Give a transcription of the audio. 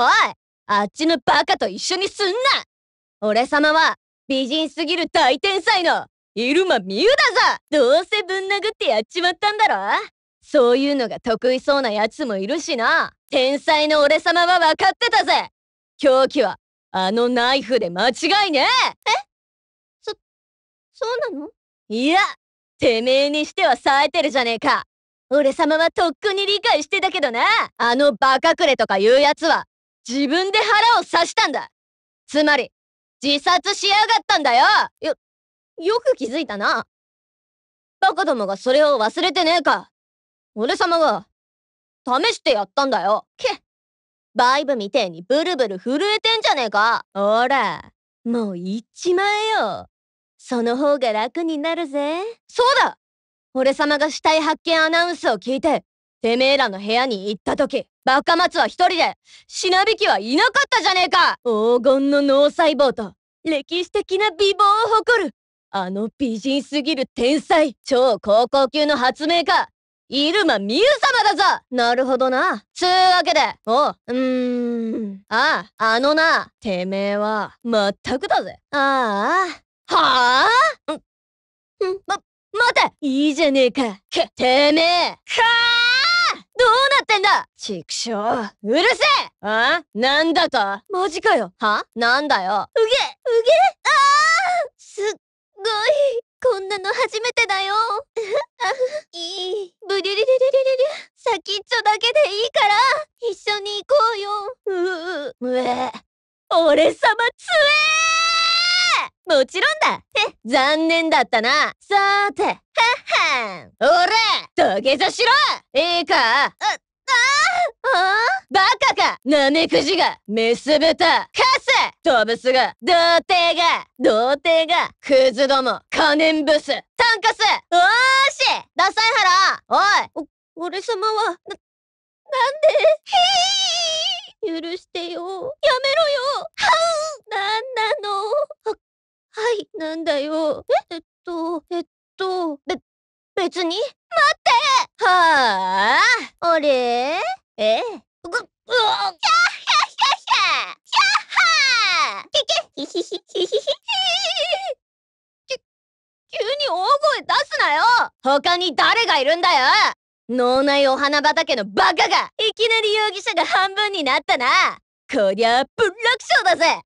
おいあっちのバカと一緒にすんな俺様は美人すぎる大天才の入間美優だぞどうせぶん殴ってやっちまったんだろそういうのが得意そうな奴もいるしな。天才の俺様は分かってたぜ狂気は、あのナイフで間違いねえそ、そうなのいや、てめえにしては冴えてるじゃねえか。俺様はとっくに理解してたけどな。あのバカくれとかいうやつは、自分で腹を刺したんだつまり、自殺しやがったんだよよ、よく気づいたな。バカどもがそれを忘れてねえか。俺様が、試してやったんだよ。けっ。バイブみてえにブルブル震えてんじゃねえか。ほら、もう行っちまえよ。その方が楽になるぜ。そうだ俺様が死体発見アナウンスを聞いて、てめえらの部屋に行った時、バカ松は一人で、忍びきはいなかったじゃねえか黄金の脳細胞と、歴史的な美貌を誇る、あの美人すぎる天才、超高校級の発明家、入間美優様だぞなるほどな。つうわけで、おう、うーん。ああ、あのな、てめえは、まったくだぜ。ああ、はあん、ん、ま、待ていいじゃねえか。く、てめえかあどうなってんだちくしょう。うるせえあなんだとマジかよ。はなんだよ。うげうげああすっごい。こんなの初めてだよ。いい。ブリュリリリュリュ。先っちょだけでいいから、一緒に行こうよ。ううう。うえ。俺様つえもちろんだへ残念だったなさーてはっはんおら土下座しろいいかあ、ああバカかナメくじがメス豚カス飛ブスが童貞が童貞がクズども可燃ブスタンカスおーしダサいハラおいお俺様はななんでひい許してよやめろよいなんだよ。えっと、えっと、べ、別に待ってはああれえぐ、うおひゃひゃひゃひゃひゃはーひひひひひき、急に大声出すなよ他に誰がいるんだよ脳内お花畑のバカがいきなり容疑者が半分になったなこりゃ、ブラック賞だぜ